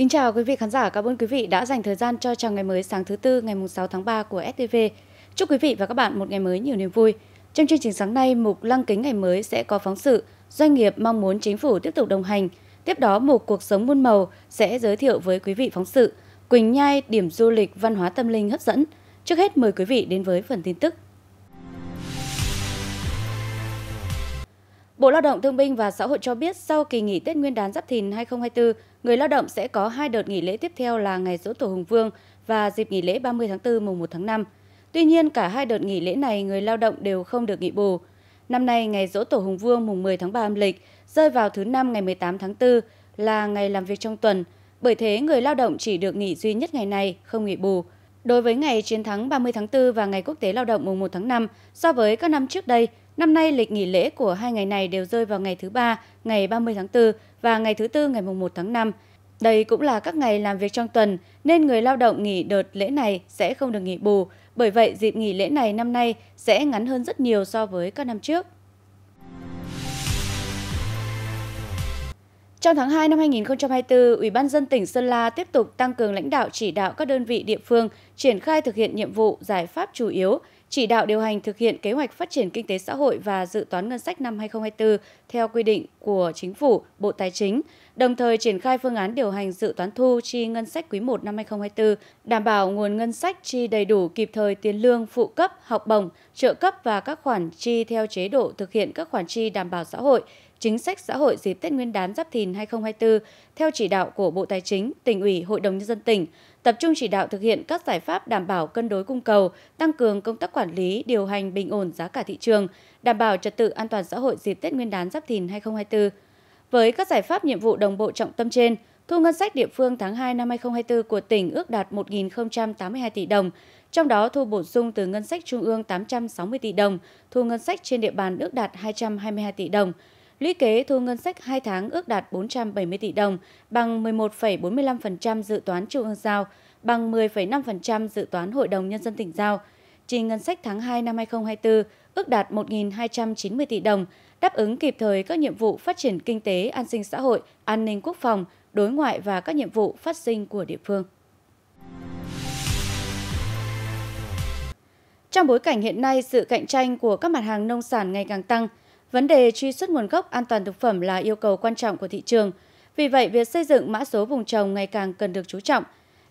Kính chào quý vị khán giả, cảm ơn quý vị đã dành thời gian cho chào ngày mới sáng thứ tư ngày 6 tháng 3 của STV. Chúc quý vị và các bạn một ngày mới nhiều niềm vui. Trong chương trình sáng nay, mục Lăng kính ngày mới sẽ có phóng sự Doanh nghiệp mong muốn chính phủ tiếp tục đồng hành. Tiếp đó, mục Cuộc sống muôn màu sẽ giới thiệu với quý vị phóng sự Quỳnh Nhai điểm du lịch văn hóa tâm linh hấp dẫn. Trước hết mời quý vị đến với phần tin tức. Bộ Lao động Thương binh và Xã hội cho biết sau kỳ nghỉ Tết Nguyên đán Giáp Thìn 2024, người lao động sẽ có hai đợt nghỉ lễ tiếp theo là ngày dỗ tổ Hùng Vương và dịp nghỉ lễ 30 tháng 4 mùng 1 tháng 5. Tuy nhiên, cả hai đợt nghỉ lễ này người lao động đều không được nghỉ bù. Năm nay, ngày dỗ tổ Hùng Vương mùng 10 tháng 3 âm lịch rơi vào thứ năm ngày 18 tháng 4 là ngày làm việc trong tuần. Bởi thế, người lao động chỉ được nghỉ duy nhất ngày này, không nghỉ bù. Đối với ngày chiến thắng 30 tháng 4 và ngày quốc tế lao động mùng 1 tháng 5, so với các năm trước đây, Năm nay lịch nghỉ lễ của hai ngày này đều rơi vào ngày thứ ba, ngày 30 tháng 4 và ngày thứ tư ngày mùng 1 tháng 5. Đây cũng là các ngày làm việc trong tuần nên người lao động nghỉ đợt lễ này sẽ không được nghỉ bù, bởi vậy dịp nghỉ lễ này năm nay sẽ ngắn hơn rất nhiều so với các năm trước. Trong tháng 2 năm 2024, Ủy ban dân tỉnh Sơn La tiếp tục tăng cường lãnh đạo chỉ đạo các đơn vị địa phương triển khai thực hiện nhiệm vụ giải pháp chủ yếu chỉ đạo điều hành thực hiện kế hoạch phát triển kinh tế xã hội và dự toán ngân sách năm 2024 theo quy định của Chính phủ, Bộ Tài chính đồng thời triển khai phương án điều hành dự toán thu chi ngân sách quý 1 năm 2024, đảm bảo nguồn ngân sách chi đầy đủ kịp thời tiền lương, phụ cấp, học bổng, trợ cấp và các khoản chi theo chế độ thực hiện các khoản chi đảm bảo xã hội, chính sách xã hội dịp Tết Nguyên đán Giáp Thìn 2024 theo chỉ đạo của Bộ Tài chính, tỉnh ủy, Hội đồng nhân dân tỉnh, tập trung chỉ đạo thực hiện các giải pháp đảm bảo cân đối cung cầu, tăng cường công tác quản lý, điều hành bình ổn giá cả thị trường, đảm bảo trật tự an toàn xã hội dịp Tết Nguyên đán Giáp Thìn 2024. Với các giải pháp nhiệm vụ đồng bộ trọng tâm trên, thu ngân sách địa phương tháng 2 năm 2024 của tỉnh ước đạt 1.082 tỷ đồng, trong đó thu bổ sung từ ngân sách trung ương 860 tỷ đồng, thu ngân sách trên địa bàn ước đạt 222 tỷ đồng. Lũy kế thu ngân sách 2 tháng ước đạt 470 tỷ đồng, bằng 11,45% dự toán trung ương giao, bằng 10,5% dự toán Hội đồng Nhân dân tỉnh giao. Chi ngân sách tháng 2 năm 2024 ước đạt 1.290 tỷ đồng, đáp ứng kịp thời các nhiệm vụ phát triển kinh tế, an sinh xã hội, an ninh quốc phòng, đối ngoại và các nhiệm vụ phát sinh của địa phương. Trong bối cảnh hiện nay, sự cạnh tranh của các mặt hàng nông sản ngày càng tăng, vấn đề truy xuất nguồn gốc an toàn thực phẩm là yêu cầu quan trọng của thị trường. Vì vậy, việc xây dựng mã số vùng trồng ngày càng cần được chú trọng.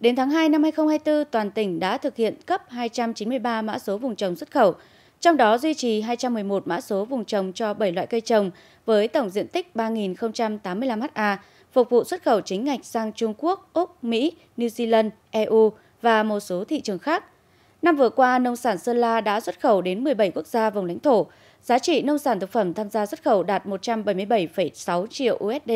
Đến tháng 2 năm 2024, toàn tỉnh đã thực hiện cấp 293 mã số vùng trồng xuất khẩu, trong đó duy trì 211 mã số vùng trồng cho 7 loại cây trồng với tổng diện tích 3.085 ha, phục vụ xuất khẩu chính ngạch sang Trung Quốc, Úc, Mỹ, New Zealand, EU và một số thị trường khác. Năm vừa qua, nông sản Sơn La đã xuất khẩu đến 17 quốc gia vùng lãnh thổ. Giá trị nông sản thực phẩm tham gia xuất khẩu đạt 177,6 triệu USD.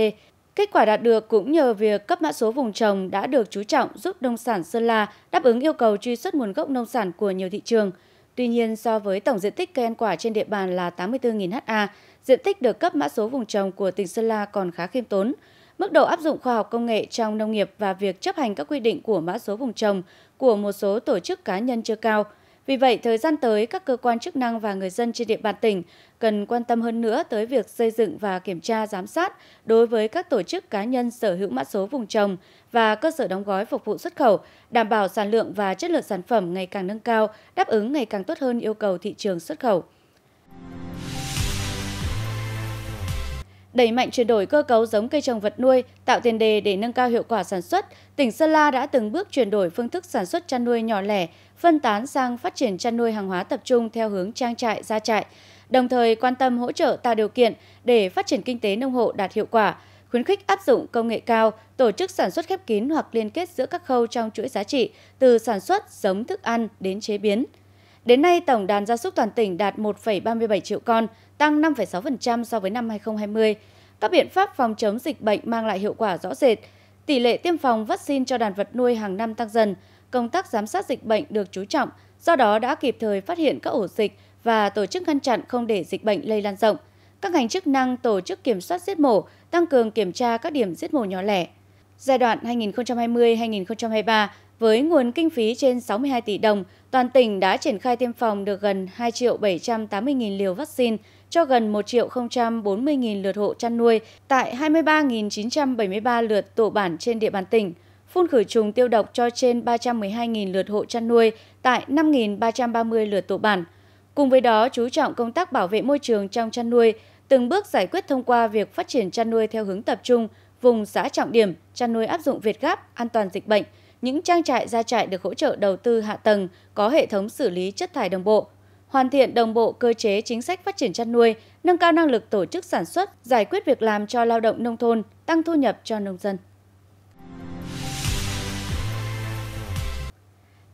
Kết quả đạt được cũng nhờ việc cấp mã số vùng trồng đã được chú trọng giúp nông sản Sơn La đáp ứng yêu cầu truy xuất nguồn gốc nông sản của nhiều thị trường – Tuy nhiên, so với tổng diện tích cây ăn quả trên địa bàn là 84.000 ha, diện tích được cấp mã số vùng trồng của tỉnh Sơn La còn khá khiêm tốn. Mức độ áp dụng khoa học công nghệ trong nông nghiệp và việc chấp hành các quy định của mã số vùng trồng của một số tổ chức cá nhân chưa cao – vì vậy, thời gian tới, các cơ quan chức năng và người dân trên địa bàn tỉnh cần quan tâm hơn nữa tới việc xây dựng và kiểm tra giám sát đối với các tổ chức cá nhân sở hữu mã số vùng trồng và cơ sở đóng gói phục vụ xuất khẩu, đảm bảo sản lượng và chất lượng sản phẩm ngày càng nâng cao, đáp ứng ngày càng tốt hơn yêu cầu thị trường xuất khẩu đẩy mạnh chuyển đổi cơ cấu giống cây trồng vật nuôi, tạo tiền đề để nâng cao hiệu quả sản xuất, tỉnh Sơn La đã từng bước chuyển đổi phương thức sản xuất chăn nuôi nhỏ lẻ, phân tán sang phát triển chăn nuôi hàng hóa tập trung theo hướng trang trại, gia trại, đồng thời quan tâm hỗ trợ tạo điều kiện để phát triển kinh tế nông hộ đạt hiệu quả, khuyến khích áp dụng công nghệ cao, tổ chức sản xuất khép kín hoặc liên kết giữa các khâu trong chuỗi giá trị, từ sản xuất, giống thức ăn đến chế biến. Đến nay, tổng đàn gia súc toàn tỉnh đạt 1,37 triệu con, tăng 5,6% so với năm 2020. Các biện pháp phòng chống dịch bệnh mang lại hiệu quả rõ rệt. Tỷ lệ tiêm phòng vaccine cho đàn vật nuôi hàng năm tăng dần, công tác giám sát dịch bệnh được chú trọng, do đó đã kịp thời phát hiện các ổ dịch và tổ chức ngăn chặn không để dịch bệnh lây lan rộng. Các ngành chức năng tổ chức kiểm soát giết mổ, tăng cường kiểm tra các điểm giết mổ nhỏ lẻ. Giai đoạn 2020-2023, với nguồn kinh phí trên 62 tỷ đồng, toàn tỉnh đã triển khai tiêm phòng được gần 2 triệu 780 nghìn liều vaccine, cho gần 1 triệu 040.000 lượt hộ chăn nuôi tại 23.973 lượt tổ bản trên địa bàn tỉnh, phun khử trùng tiêu độc cho trên 312.000 lượt hộ chăn nuôi tại 5.330 lượt tổ bản. Cùng với đó, chú trọng công tác bảo vệ môi trường trong chăn nuôi, từng bước giải quyết thông qua việc phát triển chăn nuôi theo hướng tập trung, vùng xã trọng điểm, chăn nuôi áp dụng Việt Gáp, an toàn dịch bệnh, những trang trại gia trại được hỗ trợ đầu tư hạ tầng, có hệ thống xử lý chất thải đồng bộ, hoàn thiện đồng bộ cơ chế chính sách phát triển chăn nuôi, nâng cao năng lực tổ chức sản xuất, giải quyết việc làm cho lao động nông thôn, tăng thu nhập cho nông dân.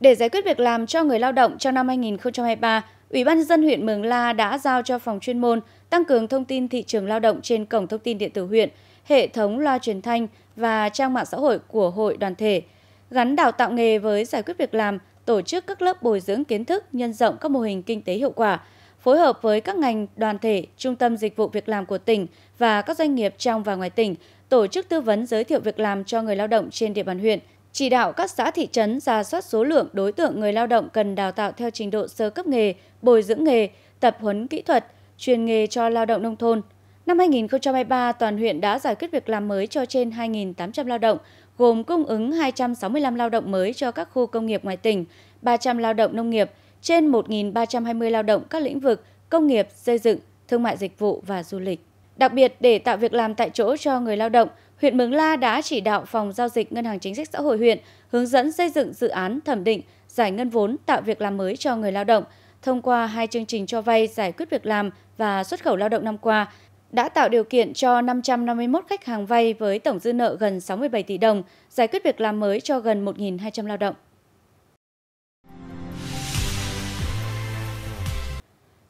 Để giải quyết việc làm cho người lao động trong năm 2023, Ủy ban dân huyện Mường La đã giao cho phòng chuyên môn tăng cường thông tin thị trường lao động trên cổng thông tin điện tử huyện, hệ thống loa truyền thanh và trang mạng xã hội của hội đoàn thể, gắn đào tạo nghề với giải quyết việc làm, tổ chức các lớp bồi dưỡng kiến thức, nhân rộng các mô hình kinh tế hiệu quả, phối hợp với các ngành, đoàn thể, trung tâm dịch vụ việc làm của tỉnh và các doanh nghiệp trong và ngoài tỉnh, tổ chức tư vấn giới thiệu việc làm cho người lao động trên địa bàn huyện, chỉ đạo các xã thị trấn ra soát số lượng đối tượng người lao động cần đào tạo theo trình độ sơ cấp nghề, bồi dưỡng nghề, tập huấn kỹ thuật, truyền nghề cho lao động nông thôn. Năm 2023, toàn huyện đã giải quyết việc làm mới cho trên 2.800 lao động, gồm cung ứng 265 lao động mới cho các khu công nghiệp ngoài tỉnh, 300 lao động nông nghiệp, trên 1.320 lao động các lĩnh vực công nghiệp, xây dựng, thương mại dịch vụ và du lịch. Đặc biệt, để tạo việc làm tại chỗ cho người lao động, huyện Mường La đã chỉ đạo Phòng Giao dịch Ngân hàng Chính sách Xã hội huyện hướng dẫn xây dựng dự án thẩm định giải ngân vốn tạo việc làm mới cho người lao động thông qua hai chương trình cho vay giải quyết việc làm và xuất khẩu lao động năm qua – đã tạo điều kiện cho 551 khách hàng vay với tổng dư nợ gần 67 tỷ đồng, giải quyết việc làm mới cho gần 1.200 lao động.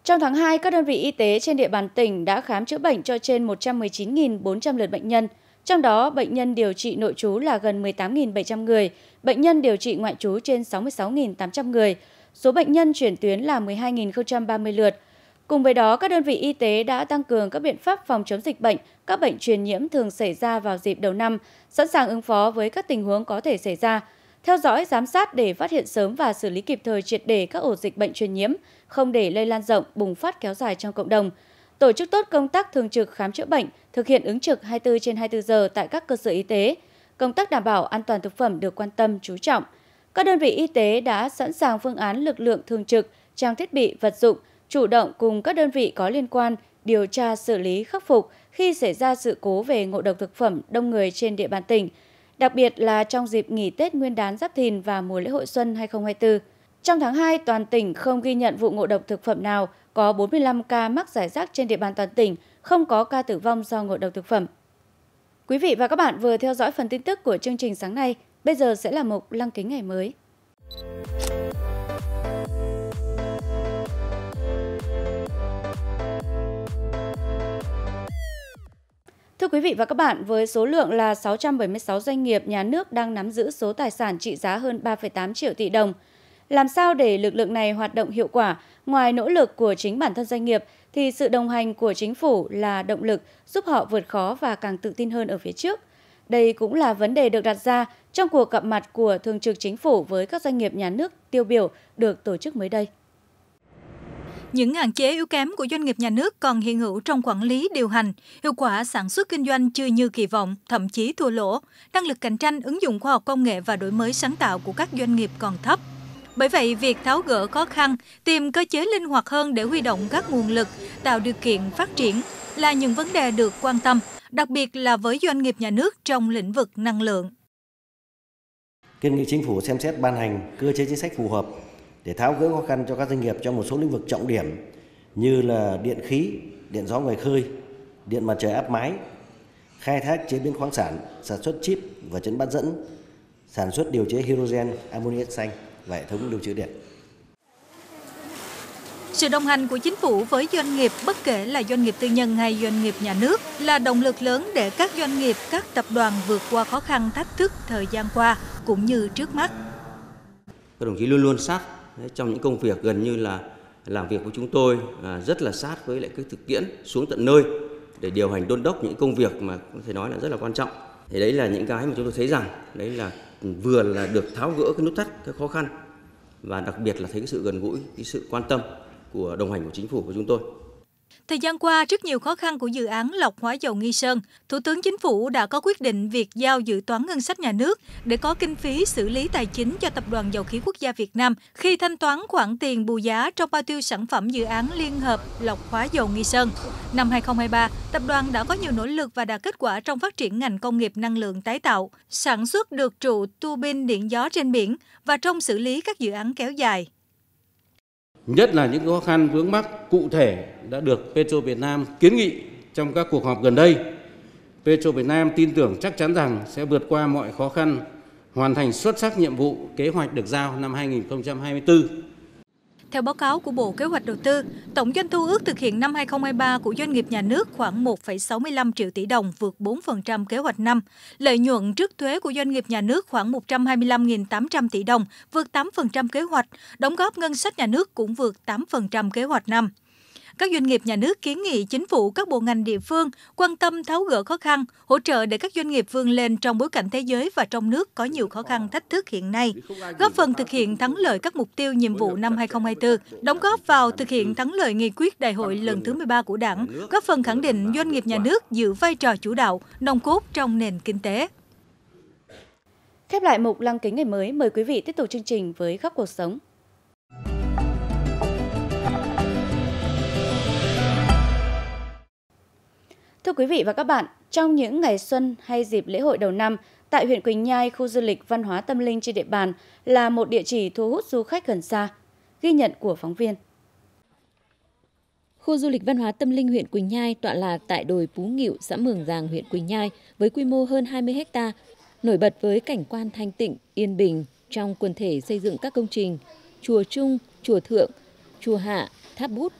Trong tháng 2, các đơn vị y tế trên địa bàn tỉnh đã khám chữa bệnh cho trên 119.400 lượt bệnh nhân, trong đó bệnh nhân điều trị nội trú là gần 18.700 người, bệnh nhân điều trị ngoại trú trên 66.800 người. Số bệnh nhân chuyển tuyến là 12.030 lượt, Cùng với đó, các đơn vị y tế đã tăng cường các biện pháp phòng chống dịch bệnh, các bệnh truyền nhiễm thường xảy ra vào dịp đầu năm, sẵn sàng ứng phó với các tình huống có thể xảy ra, theo dõi giám sát để phát hiện sớm và xử lý kịp thời triệt để các ổ dịch bệnh truyền nhiễm, không để lây lan rộng, bùng phát kéo dài trong cộng đồng. Tổ chức tốt công tác thường trực khám chữa bệnh, thực hiện ứng trực 24 trên 24 giờ tại các cơ sở y tế. Công tác đảm bảo an toàn thực phẩm được quan tâm chú trọng. Các đơn vị y tế đã sẵn sàng phương án lực lượng thường trực, trang thiết bị, vật dụng chủ động cùng các đơn vị có liên quan điều tra xử lý khắc phục khi xảy ra sự cố về ngộ độc thực phẩm đông người trên địa bàn tỉnh, đặc biệt là trong dịp nghỉ Tết Nguyên đán Giáp Thìn và mùa lễ hội xuân 2024. Trong tháng 2, toàn tỉnh không ghi nhận vụ ngộ độc thực phẩm nào, có 45 ca mắc giải rác trên địa bàn toàn tỉnh, không có ca tử vong do ngộ độc thực phẩm. Quý vị và các bạn vừa theo dõi phần tin tức của chương trình sáng nay, bây giờ sẽ là mục lăng kính ngày mới. Thưa quý vị và các bạn, với số lượng là 676 doanh nghiệp nhà nước đang nắm giữ số tài sản trị giá hơn 3,8 triệu tỷ đồng. Làm sao để lực lượng này hoạt động hiệu quả, ngoài nỗ lực của chính bản thân doanh nghiệp thì sự đồng hành của chính phủ là động lực giúp họ vượt khó và càng tự tin hơn ở phía trước. Đây cũng là vấn đề được đặt ra trong cuộc gặp mặt của Thường trực Chính phủ với các doanh nghiệp nhà nước tiêu biểu được tổ chức mới đây. Những hạn chế yếu kém của doanh nghiệp nhà nước còn hiện hữu trong quản lý điều hành, hiệu quả sản xuất kinh doanh chưa như kỳ vọng, thậm chí thua lỗ, năng lực cạnh tranh ứng dụng khoa học công nghệ và đổi mới sáng tạo của các doanh nghiệp còn thấp. Bởi vậy, việc tháo gỡ khó khăn, tìm cơ chế linh hoạt hơn để huy động các nguồn lực, tạo điều kiện phát triển là những vấn đề được quan tâm, đặc biệt là với doanh nghiệp nhà nước trong lĩnh vực năng lượng. Kiến nghị chính phủ xem xét ban hành cơ chế chính sách phù hợp để tháo gỡ khó khăn cho các doanh nghiệp trong một số lĩnh vực trọng điểm như là điện khí, điện gió ngoài khơi, điện mặt trời áp mái, khai thác chế biến khoáng sản, sản xuất chip và chấn bán dẫn, sản xuất điều chế hydrogen, ammoniac xanh và hệ thống lưu trữ điện. Sự đồng hành của chính phủ với doanh nghiệp, bất kể là doanh nghiệp tư nhân hay doanh nghiệp nhà nước, là động lực lớn để các doanh nghiệp, các tập đoàn vượt qua khó khăn thách thức thời gian qua cũng như trước mắt. Các đồng chí luôn luôn sát trong những công việc gần như là làm việc của chúng tôi à, rất là sát với lại cái thực tiễn xuống tận nơi để điều hành đôn đốc những công việc mà có thể nói là rất là quan trọng. Thì đấy là những cái mà chúng tôi thấy rằng đấy là vừa là được tháo gỡ cái nút thắt, cái khó khăn và đặc biệt là thấy cái sự gần gũi, cái sự quan tâm của đồng hành của chính phủ của chúng tôi. Thời gian qua, trước nhiều khó khăn của dự án lọc hóa dầu Nghi Sơn, Thủ tướng Chính phủ đã có quyết định việc giao dự toán ngân sách nhà nước để có kinh phí xử lý tài chính cho Tập đoàn Dầu khí Quốc gia Việt Nam khi thanh toán khoản tiền bù giá trong bao tiêu sản phẩm dự án liên hợp lọc hóa dầu Nghi Sơn. Năm 2023, tập đoàn đã có nhiều nỗ lực và đạt kết quả trong phát triển ngành công nghiệp năng lượng tái tạo, sản xuất được trụ tu bin điện gió trên biển và trong xử lý các dự án kéo dài nhất là những khó khăn vướng mắc cụ thể đã được Petro Việt Nam kiến nghị trong các cuộc họp gần đây. Petro Việt Nam tin tưởng chắc chắn rằng sẽ vượt qua mọi khó khăn, hoàn thành xuất sắc nhiệm vụ kế hoạch được giao năm 2024. Theo báo cáo của Bộ Kế hoạch Đầu tư, tổng doanh thu ước thực hiện năm 2023 của doanh nghiệp nhà nước khoảng 1,65 triệu tỷ đồng, vượt 4% kế hoạch năm. Lợi nhuận trước thuế của doanh nghiệp nhà nước khoảng 125.800 tỷ đồng, vượt 8% kế hoạch. Đóng góp ngân sách nhà nước cũng vượt 8% kế hoạch năm. Các doanh nghiệp nhà nước kiến nghị chính phủ các bộ ngành địa phương quan tâm tháo gỡ khó khăn, hỗ trợ để các doanh nghiệp vươn lên trong bối cảnh thế giới và trong nước có nhiều khó khăn thách thức hiện nay, góp phần thực hiện thắng lợi các mục tiêu nhiệm vụ năm 2024, đóng góp vào thực hiện thắng lợi nghị quyết đại hội lần thứ 13 của Đảng, góp phần khẳng định doanh nghiệp nhà nước giữ vai trò chủ đạo, nòng cốt trong nền kinh tế. Khép lại mục lăng kính ngày mới, mời quý vị tiếp tục chương trình với góc cuộc sống Thưa quý vị và các bạn, trong những ngày xuân hay dịp lễ hội đầu năm, tại huyện Quỳnh Nhai, khu du lịch văn hóa tâm linh trên địa bàn là một địa chỉ thu hút du khách gần xa, ghi nhận của phóng viên. Khu du lịch văn hóa tâm linh huyện Quỳnh Nhai tọa lạc tại đồi Pú Ngịu, xã Mường Giàng, huyện Quỳnh Nhai với quy mô hơn 20 ha, nổi bật với cảnh quan thanh tịnh, yên bình trong quần thể xây dựng các công trình chùa Trung, chùa Thượng, chùa Hạ, tháp Bút,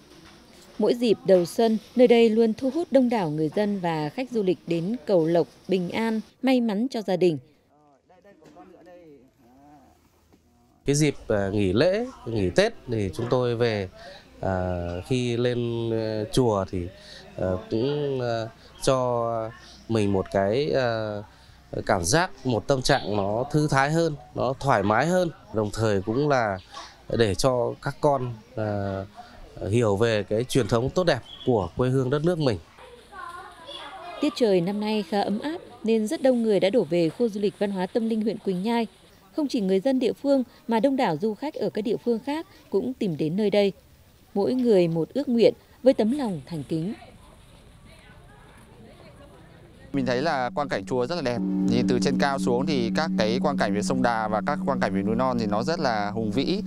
Mỗi dịp đầu xuân, nơi đây luôn thu hút đông đảo người dân và khách du lịch đến cầu lộc, bình an, may mắn cho gia đình. Cái dịp à, nghỉ lễ, nghỉ Tết thì chúng tôi về à, khi lên à, chùa thì à, cũng à, cho mình một cái à, cảm giác một tâm trạng nó thư thái hơn, nó thoải mái hơn, đồng thời cũng là để cho các con à, hiểu về cái truyền thống tốt đẹp của quê hương đất nước mình. Tiết trời năm nay khá ấm áp nên rất đông người đã đổ về khu du lịch văn hóa tâm linh huyện Quỳnh Nhai. Không chỉ người dân địa phương mà đông đảo du khách ở các địa phương khác cũng tìm đến nơi đây. Mỗi người một ước nguyện với tấm lòng thành kính. Mình thấy là quang cảnh chùa rất là đẹp. Nhìn từ trên cao xuống thì các cái quang cảnh về sông Đà và các quang cảnh về núi non thì nó rất là hùng vĩ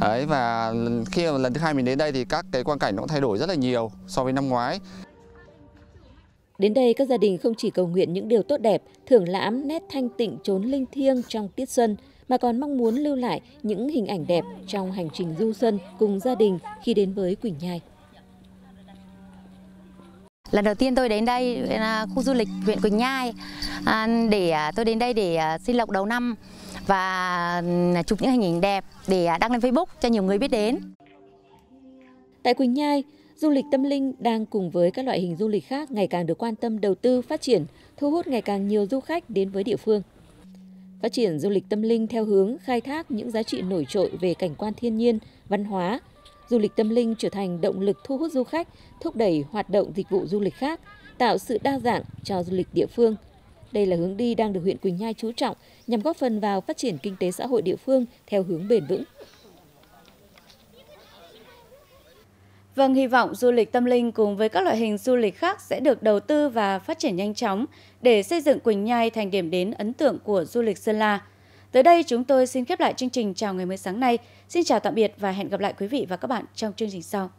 đấy và khi mà lần thứ hai mình đến đây thì các cái quan cảnh nó cũng thay đổi rất là nhiều so với năm ngoái Đến đây, các gia đình không chỉ cầu nguyện những điều tốt đẹp, thưởng lãm nét thanh tịnh trốn linh thiêng trong tiết xuân, mà còn mong muốn lưu lại những hình ảnh đẹp trong hành trình du xuân cùng gia đình khi đến với Quỳnh Nhai. Lần đầu tiên tôi đến đây à, khu du lịch huyện Quỳnh Nhai à, để à, tôi đến đây để xin lộc đầu năm và à, chụp những hình ảnh đẹp để à, đăng lên Facebook cho nhiều người biết đến. Tại Quỳnh Nhai, du lịch tâm linh đang cùng với các loại hình du lịch khác ngày càng được quan tâm đầu tư phát triển, thu hút ngày càng nhiều du khách đến với địa phương. Phát triển du lịch tâm linh theo hướng khai thác những giá trị nổi trội về cảnh quan thiên nhiên, văn hóa. Du lịch tâm linh trở thành động lực thu hút du khách, thúc đẩy hoạt động dịch vụ du lịch khác, tạo sự đa dạng cho du lịch địa phương. Đây là hướng đi đang được huyện Quỳnh Nhai chú trọng nhằm góp phần vào phát triển kinh tế xã hội địa phương theo hướng bền vững. Vâng, hy vọng du lịch tâm linh cùng với các loại hình du lịch khác sẽ được đầu tư và phát triển nhanh chóng để xây dựng Quỳnh Nhai thành điểm đến ấn tượng của du lịch Sơn La. Tới đây chúng tôi xin khép lại chương trình Chào ngày mới sáng nay. Xin chào tạm biệt và hẹn gặp lại quý vị và các bạn trong chương trình sau.